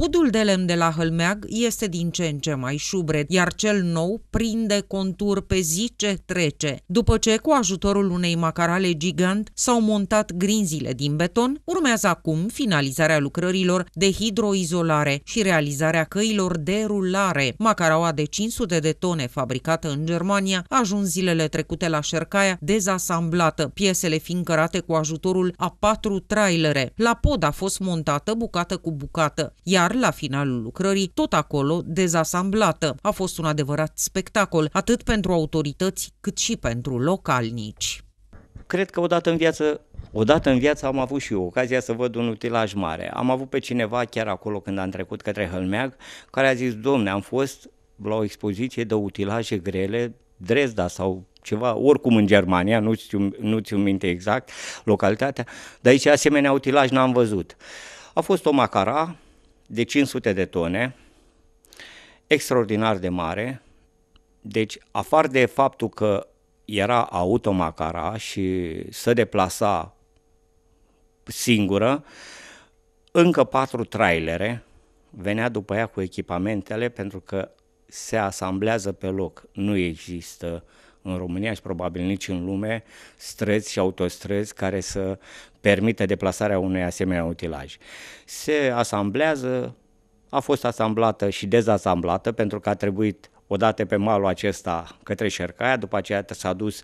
Podul de lemn de la Hălmeag este din ce în ce mai șubred, iar cel nou prinde contur pe zi ce trece. După ce, cu ajutorul unei macarale gigant, s-au montat grinzile din beton, urmează acum finalizarea lucrărilor de hidroizolare și realizarea căilor de rulare. Macaraua de 500 de tone fabricată în Germania a ajuns zilele trecute la Șercaia dezasamblată, piesele fiind cărate cu ajutorul a patru trailere. La pod a fost montată bucată cu bucată, iar iar la finalul lucrării, tot acolo, dezasamblată. A fost un adevărat spectacol, atât pentru autorități cât și pentru localnici. Cred că odată în viață Odată în viață am avut și eu ocazia să văd un utilaj mare. Am avut pe cineva chiar acolo când am trecut către Hălmeag, care a zis, domne, am fost la o expoziție de utilaje grele, Dresda sau ceva, oricum în Germania, nu ți nu ți minte exact localitatea, dar aici asemenea utilaj n-am văzut. A fost o macara, de 500 de tone, extraordinar de mare, deci afară de faptul că era automacara și se deplasa singură, încă patru trailere, venea după ea cu echipamentele pentru că se asamblează pe loc, nu există în România și probabil nici în lume străzi și autostrăzi care să permită deplasarea unui asemenea utilaj. Se asamblează, a fost asamblată și dezasamblată pentru că a trebuit odată pe malul acesta către Șercaia, după aceea s-a dus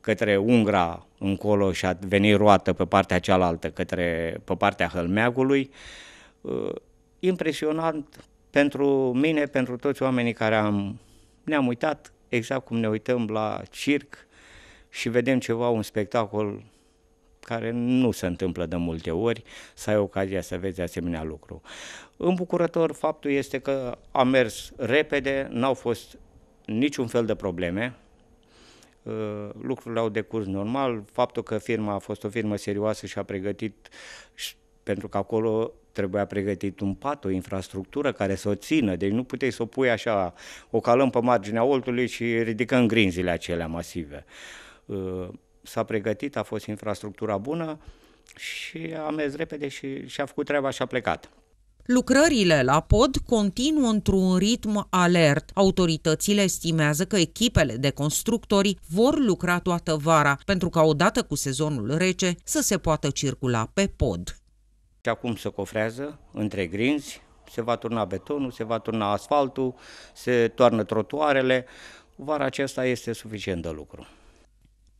către Ungra încolo și a venit roată pe partea cealaltă, către, pe partea Hălmeagului. Uh, impresionant pentru mine, pentru toți oamenii care am, ne-am uitat exact cum ne uităm la circ și vedem ceva, un spectacol care nu se întâmplă de multe ori, să ai ocazia să vezi asemenea lucru. Îmbucurător faptul este că a mers repede, n-au fost niciun fel de probleme, uh, lucrurile au decurs normal, faptul că firma a fost o firmă serioasă și a pregătit pentru că acolo trebuia pregătit un pat, o infrastructură care să o țină, deci nu puteai să o pui așa, o calăm pe marginea oltului și ridicăm grinzile acelea masive. Uh, s-a pregătit, a fost infrastructura bună și a mers repede și, și a făcut treaba și a plecat. Lucrările la pod continuă într-un ritm alert. Autoritățile estimează că echipele de constructori vor lucra toată vara pentru ca odată cu sezonul rece să se poată circula pe pod și acum se cofrează între grinzi, se va turna betonul, se va turna asfaltul, se toarnă trotuarele. Vara aceasta este suficient de lucru.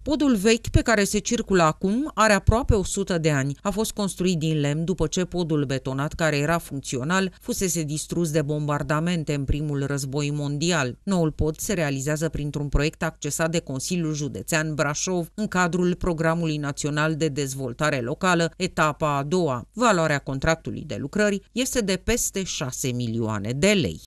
Podul vechi pe care se circulă acum are aproape 100 de ani. A fost construit din lemn după ce podul betonat care era funcțional fusese distrus de bombardamente în primul război mondial. Noul pod se realizează printr-un proiect accesat de Consiliul Județean Brașov în cadrul Programului Național de Dezvoltare Locală, etapa a doua. Valoarea contractului de lucrări este de peste 6 milioane de lei.